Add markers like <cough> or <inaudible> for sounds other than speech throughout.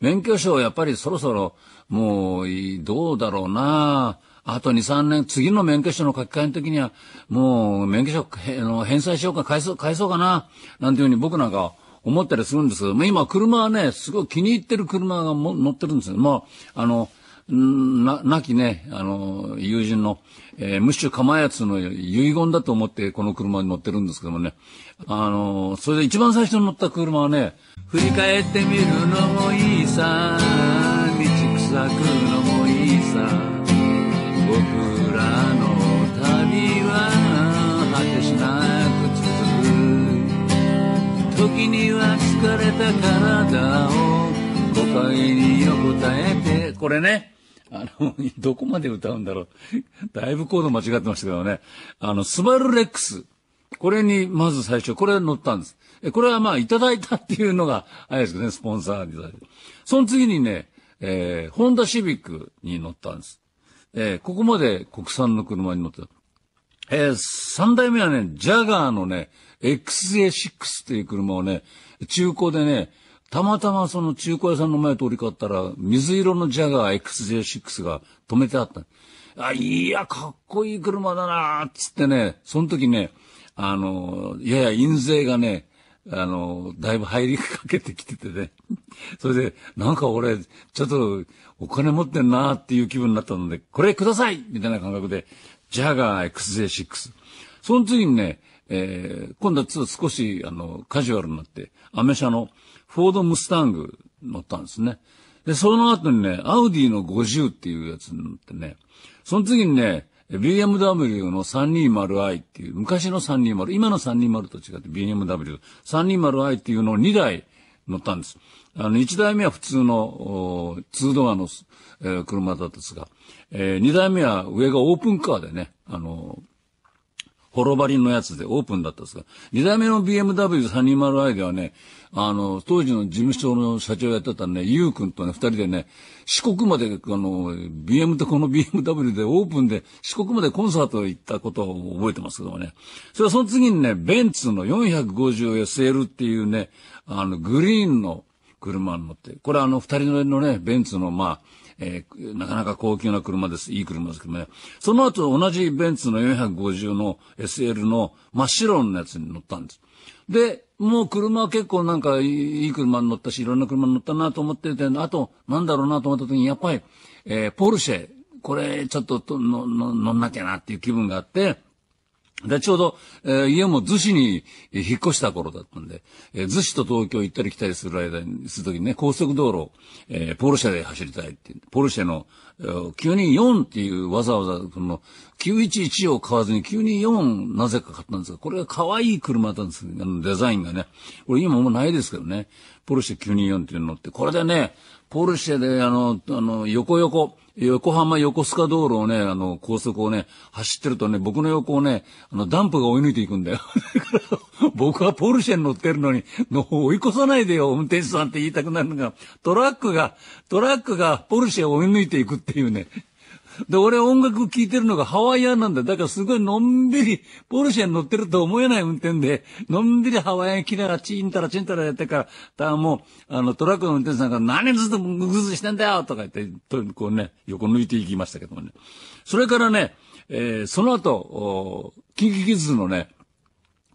免許証やっぱりそろそろ、もう、どうだろうなあと2、3年、次の免許証の書き換えの時には、もう、免許証、返済しようか、返そう、返そうかな、なんていうふうに僕なんか思ったりするんですけど、今、車はね、すごい気に入ってる車がも乗ってるんですよ。まあ、あの、な、なきね、あの、友人の、えー、ムッシュやつの遺言だと思ってこの車に乗ってるんですけどもね。あの、それで一番最初に乗った車はね、振り返ってみるのもいいさ、道草くのもいいさ、僕らの旅は果てしなく続く。時には疲れた体を誤解に横たえて、これね。あの、<laughs> どこまで歌うんだろう。だいぶコード間違ってましたけどね。あの、スバルレックス。これに、まず最初、これ乗ったんです。え、これはまあ、いただいたっていうのが、あれですけどね、スポンサーにいただいて。その次にね、えー、ホンダシビックに乗ったんです。えー、ここまで国産の車に乗ってた。えー、三代目はね、ジャガーのね、XA6 っていう車をね、中古でね、たまたまその中古屋さんの前通りかったら、水色のジャガー XJ6 が止めてあった。あ、いや、かっこいい車だなつってね、その時ね、あの、やや印税がね、あの、だいぶ入りかけてきててね。<laughs> それで、なんか俺、ちょっとお金持ってんなっていう気分になったので、これくださいみたいな感覚で、ジャガー XJ6。その次にね、えー、今度はちょっと少し、あの、カジュアルになって、アメ車の、フォード・ムスタング乗ったんですね。で、その後にね、アウディの50っていうやつに乗ってね、その次にね、BMW の 320i っていう、昔の320、今の320と違って BMW、320i っていうのを2台乗ったんです。あの、1台目は普通の、2ドアの、えー、車だったんですが、えー、2台目は上がオープンカーでね、あの、滅ばりのやつでオープンだったんですが、二代目の BMW320i ではね、あの、当時の事務所の社長やってたね、ゆうくんとね、二人でね、四国まで、あの、BM とこの BMW でオープンで四国までコンサート行ったことを覚えてますけどもね。それはその次にね、ベンツの 450SL っていうね、あの、グリーンの車に乗って、これあの、二人乗りのね、ベンツの、まあ、えー、なかなか高級な車です。いい車ですけどね。その後、同じベンツの450の SL の真っ白のやつに乗ったんです。で、もう車は結構なんかいい車に乗ったし、いろんな車に乗ったなと思ってて、あと、なんだろうなと思った時に、やっぱり、えー、ポルシェ、これちょっととのの乗んなきゃなっていう気分があって、で、ちょうど、えー、家も逗子に引っ越した頃だったんで、えー、逗子と東京行ったり来たりする間に、するときにね、高速道路、えー、ポルシェで走りたいって、ポルシェの、えー、924っていうわざわざ、その、911を買わずに924なぜか買ったんですが、これが可愛い車だったんですあの、デザインがね。これ今もうないですけどね。ポルシェ924っていうのって、これでね、ポルシェで、あの、あの、横横、横浜横須賀道路をね、あの、高速をね、走ってるとね、僕の横をね、あの、ダンプが追い抜いていくんだよ。だから僕はポルシェに乗ってるのに、の追い越さないでよ、運転手さんって言いたくなるのが、トラックが、トラックがポルシェを追い抜いていくっていうね。で、俺音楽聴いてるのがハワイアンなんだ。だからすごいのんびり、ポルシェに乗ってると思えない運転で、のんびりハワイアン着ながらチンタラチンタラやってから、たもう、あの、トラックの運転手さんが何ずっとぐずずしてんだよとか言って、とこうね、横抜いていきましたけどもね。それからね、えー、その後、おキンキキッズのね、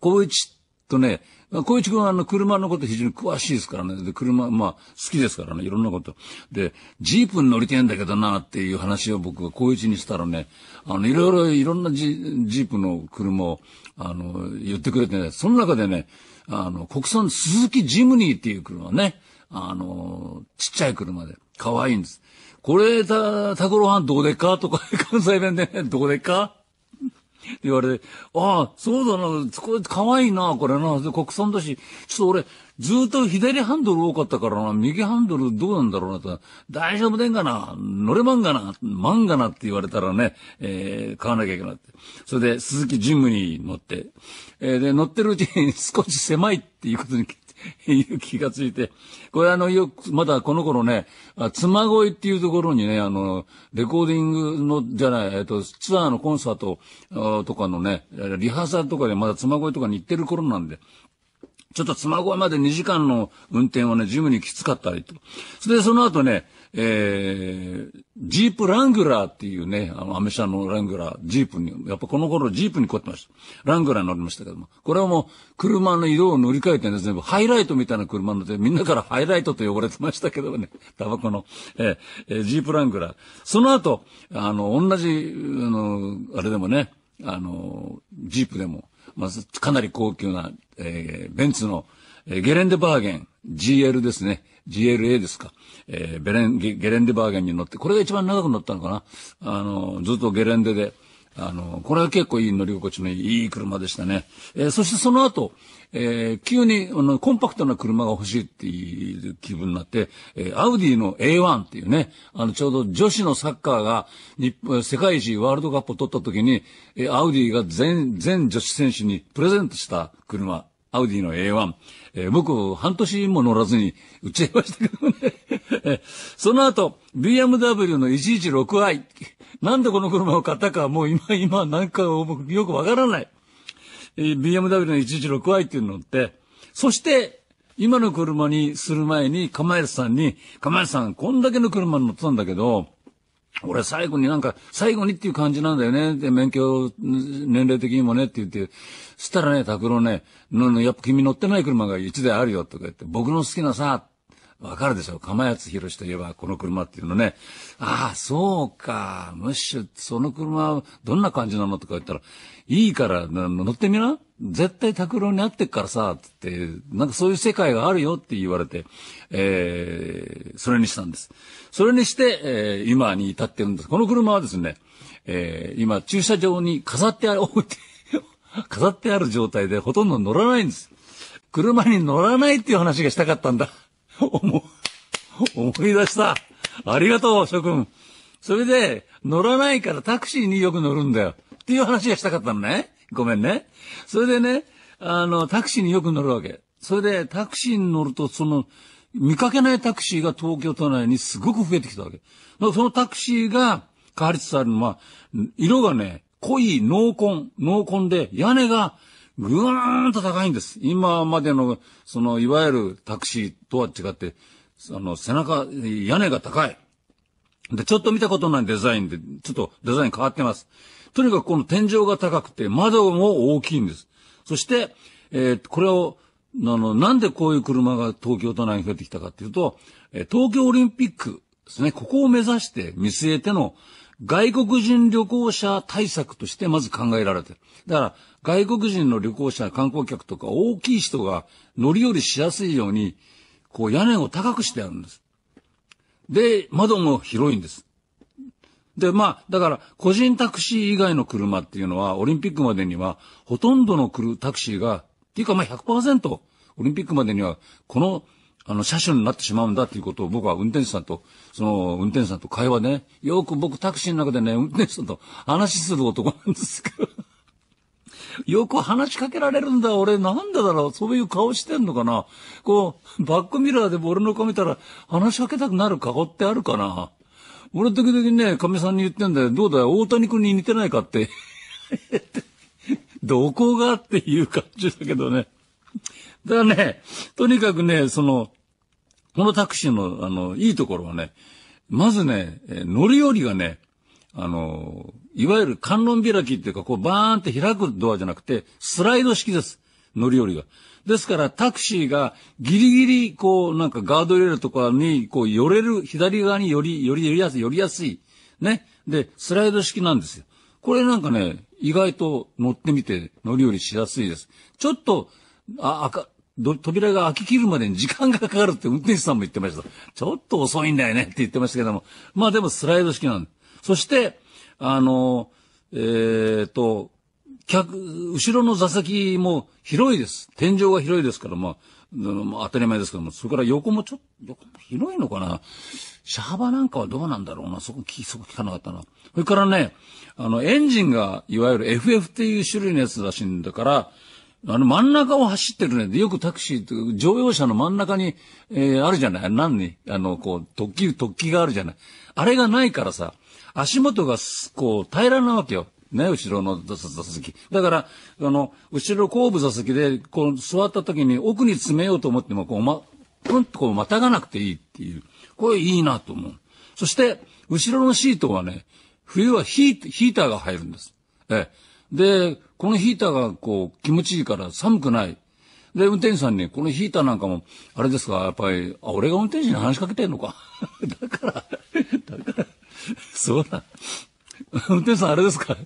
光一とね、小一君はあの、車のこと非常に詳しいですからね。で、車、まあ、好きですからね、いろんなこと。で、ジープに乗りてえんだけどな、っていう話を僕が小一にしたらね、あの、いろいろ、いろんなジープの車を、あの、言ってくれてね、その中でね、あの、国産鈴木ジムニーっていう車ね、あの、ちっちゃい車で、可愛いんです。これ、た、タコロハンどうでっかとか、関西弁で、ね、どうでっか <laughs> 言われて、ああ、そうだな、ごい、可愛いな、これな。国産だし、ちょっと俺、ずっと左ハンドル多かったからな、右ハンドルどうなんだろうなと、大丈夫でんかな、乗れまんがな、まんがなって言われたらね、えー、買わなきゃいけないって。それで、鈴木ジムに乗って、えー、で、乗ってるうちに少し狭いっていうことにいう気がついて、これあの、よく、まだこの頃ね、ご恋っていうところにね、あの、レコーディングの、じゃない、えっと、ツアーのコンサートとかのね、リハーサルとかでまだご恋とかに行ってる頃なんで、ちょっとご恋まで2時間の運転はね、ジムにきつかったりと。それでその後ね、えー、ジープラングラーっていうね、あの、アメ車のラングラー、ジープに、やっぱこの頃ジープに凝ってました。ラングラーに乗りましたけども、これはもう、車の色を塗り替えてね、全部ハイライトみたいな車乗って、みんなからハイライトと呼ばれてましたけどね、<laughs> タバコの、えー、えー、ジープラングラー。その後、あの、同じ、あの、あれでもね、あの、ジープでも、まず、かなり高級な、えー、ベンツの、えー、ゲレンデバーゲン、GL ですね。GLA ですか、えー、ベレンゲ、ゲレンデバーゲンに乗って、これが一番長く乗ったのかな。あの、ずっとゲレンデで、あの、これは結構いい乗り心地のいい車でしたね。えー、そしてその後、えー、急にあのコンパクトな車が欲しいっていう気分になって、えー、アウディの A1 っていうね、あの、ちょうど女子のサッカーが日本、世界一ワールドカップを取った時に、えー、アウディが全、全女子選手にプレゼントした車アウディの A1。えー、僕、半年も乗らずに売っちゃいましたけどね。<laughs> その後、BMW の 116i。なんでこの車を買ったかもう今、<laughs> 今、なんかよくわからない。えー、BMW の 116i っていうのって、そして、今の車にする前に、釜石さんに、釜石さん、こんだけの車に乗ってたんだけど、俺最後になんか、最後にっていう感じなんだよね。で、免許、年齢的にもねって言って、そしたらね、拓郎ね、やっぱ君乗ってない車が一台あるよとか言って、僕の好きなさ、わかるでしょ釜谷博士といえばこの車っていうのね。ああ、そうか。むしろ、その車どんな感じなのとか言ったら、いいから乗ってみな。絶対拓郎に会ってっからさ、つって、なんかそういう世界があるよって言われて、えー、それにしたんです。それにして、えー、今に至ってるんです。この車はですね、えー、今駐車場に飾ってある、<laughs> 飾ってある状態でほとんど乗らないんです。車に乗らないっていう話がしたかったんだ。思、思い出した。ありがとう、諸君。それで、乗らないからタクシーによく乗るんだよ。っていう話がしたかったのね。ごめんね。それでね、あの、タクシーによく乗るわけ。それで、タクシーに乗ると、その、見かけないタクシーが東京都内にすごく増えてきたわけ。そのタクシーが変わりつつあるのは、色がね、濃い濃紺、濃紺で、屋根がぐーんと高いんです。今までの、その、いわゆるタクシーとは違って、その、背中、屋根が高い。で、ちょっと見たことないデザインで、ちょっとデザイン変わってます。とにかくこの天井が高くて、窓も大きいんです。そして、えー、これを、あの、なんでこういう車が東京都内に増えてきたかっていうと、え東京オリンピックですね、ここを目指して見据えての外国人旅行者対策としてまず考えられてる。だから、外国人の旅行者、観光客とか大きい人が乗り降りしやすいように、こう屋根を高くしてあるんです。で、窓も広いんです。で、まあ、だから、個人タクシー以外の車っていうのは、オリンピックまでには、ほとんどのタクシーが、っていうかまあ100%、オリンピックまでには、この、あの、車種になってしまうんだっていうことを僕は運転手さんと、その、運転手さんと会話でね、よく僕タクシーの中でね、運転手さんと話する男なんですけど。よく話しかけられるんだ。俺なんでだろう。そういう顔してんのかな。こう、バックミラーで俺の顔見たら話しかけたくなる顔ってあるかな。俺時々ね、亀さんに言ってんだよ。どうだよ。大谷君に似てないかって。<laughs> どこがっていう感じだけどね。だからね、とにかくね、その、このタクシーの、あの、いいところはね、まずね、乗り降りがね、あの、いわゆる観音開きっていうか、こうバーンって開くドアじゃなくて、スライド式です。乗り降りが。ですから、タクシーがギリギリ、こう、なんかガードレールとかに、こう、寄れる、左側により、より、よりやすい、寄りやすい。ね。で、スライド式なんですよ。これなんかね、意外と乗ってみて、乗り降りしやすいです。ちょっと、あ、赤、扉が開き切るまでに <laughs> 時間がかかるって運転手さんも言ってました。ちょっと遅いんだよねって言ってましたけども。まあでもスライド式なんです。そして、あの、えー、と、客、後ろの座席も広いです。天井が広いですから、まあ、当たり前ですけども、それから横もちょっと、横も広いのかな車幅なんかはどうなんだろうなそこ聞、そこ聞かなかったな。それからね、あの、エンジンが、いわゆる FF っていう種類のやつらしいんだから、あの真ん中を走ってるね。よくタクシー、乗用車の真ん中に、えー、あるじゃない。何に、あの、こう、突起、突起があるじゃない。あれがないからさ、足元が、こう、平らなわけよ。ね、後ろの座席。だから、あの、後ろ後部座席で、こう、座った時に奥に詰めようと思っても、こう、ま、うんとこう、またがなくていいっていう。これいいなと思う。そして、後ろのシートはね、冬はヒーヒーターが入るんです。ええ。で、このヒーターがこう気持ちいいから寒くない。で、運転手さんに、このヒーターなんかも、あれですか、やっぱり、あ、俺が運転手に話しかけてんのか。<laughs> だから、だから、そうだ。運転手さんあれですか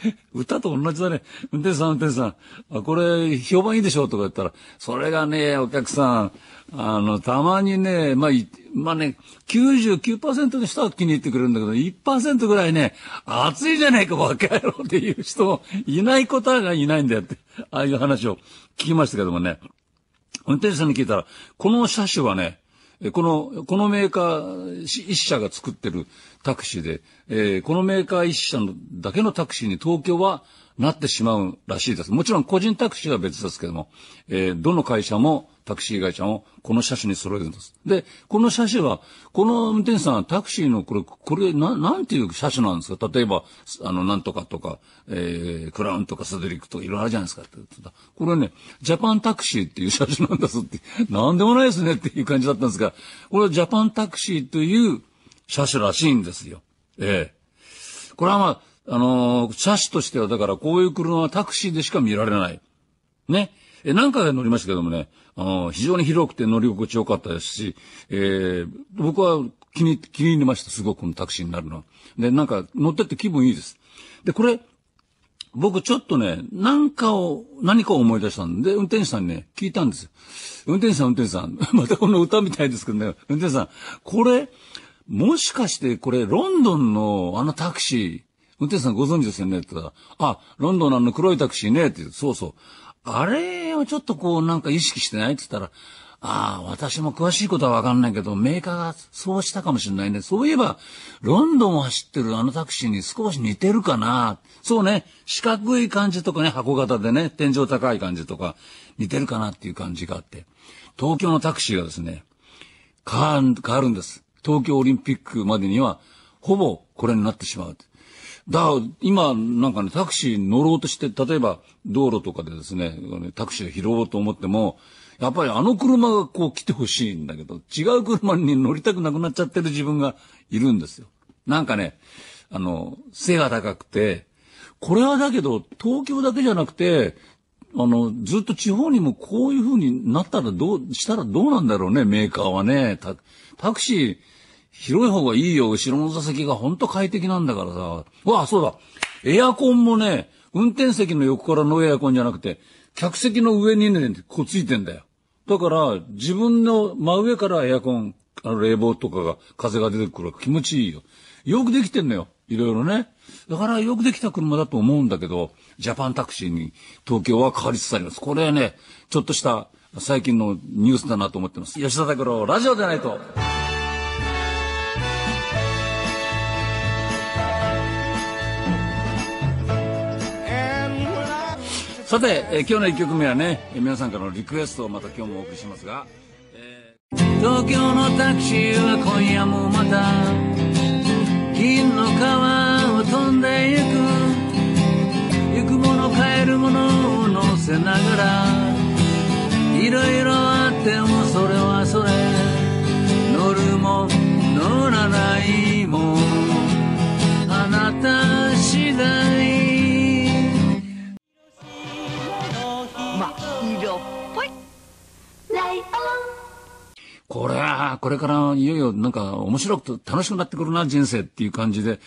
<laughs> 歌と同じだね。運転手さん、運転手さん。あ、これ、評判いいでしょとか言ったら、それがね、お客さん、あの、たまにね、まあ、まあね、99%の人は気に入ってくれるんだけど、1%ぐらいね、暑いじゃねえか、若い野郎っていう人もいない答えがいないんだよって、ああいう話を聞きましたけどもね。運転手さんに聞いたら、この車種はね、この、このメーカー一社が作ってるタクシーで、えー、このメーカー一社のだけのタクシーに東京はなってしまうらしいです。もちろん個人タクシーは別ですけども、えー、どの会社もタクシー会社もこの車種に揃えるんです。で、この車種は、この運転手さんはタクシーのこれ、これ、ななんていう車種なんですか例えば、あの、なんとかとか、えー、クラウンとかスデリックとかいろいろあるじゃないですかって言ってた。これね、ジャパンタクシーっていう車種なんですって、<laughs> なんでもないですねっていう感じだったんですが、これはジャパンタクシーという車種らしいんですよ。ええー、これはまあ、あの、車種としてはだからこういう車はタクシーでしか見られない。ね。え、何回か乗りましたけどもね、あの、非常に広くて乗り心地良かったですし、えー、僕は気に、気に入りました、すごくこのタクシーになるのは。で、なんか乗ってって気分いいです。で、これ、僕ちょっとね、何かを、何かを思い出したんで、運転手さんにね、聞いたんです運転手さん、運転手さん。<laughs> またこの歌みたいですけどね、運転手さん、これ、もしかしてこれ、ロンドンのあのタクシー、運転手さんご存知ですよねって言ったら、あ、ロンドンあの黒いタクシーねってそうそう。あれをちょっとこうなんか意識してないって言ったら、ああ、私も詳しいことはわかんないけど、メーカーがそうしたかもしれないね。そういえば、ロンドンを走ってるあのタクシーに少し似てるかな。そうね、四角い感じとかね、箱型でね、天井高い感じとか、似てるかなっていう感じがあって。東京のタクシーがですね、変わるんです。東京オリンピックまでには、ほぼこれになってしまう。だ今、なんかね、タクシー乗ろうとして、例えば道路とかでですね、タクシーを拾おうと思っても、やっぱりあの車がこう来てほしいんだけど、違う車に乗りたくなくなっちゃってる自分がいるんですよ。なんかね、あの、背が高くて、これはだけど、東京だけじゃなくて、あの、ずっと地方にもこういう風になったらどう、したらどうなんだろうね、メーカーはね。タタクシー、広い方がいいよ。後ろの座席がほんと快適なんだからさ。わあ、そうだ。エアコンもね、運転席の横からのエアコンじゃなくて、客席の上にね、こうついてんだよ。だから、自分の真上からエアコン、あの冷房とかが、風が出てくるから気持ちいいよ。よくできてんのよ。いろいろね。だからよくできた車だと思うんだけど、ジャパンタクシーに東京は変わりつつあります。これはね、ちょっとした最近のニュースだなと思ってます。吉田拓郎、ラジオでないと。さて、えー、今日の1曲目はね、えー、皆さんからのリクエストをまた今日もお送りしますが、えー、東京のタクシーは今夜もまた銀の川を飛んでゆく行くもの帰るものを乗せながらいろいろあってもこれからいよいよなんか面白く楽しくなってくるな、人生っていう感じで、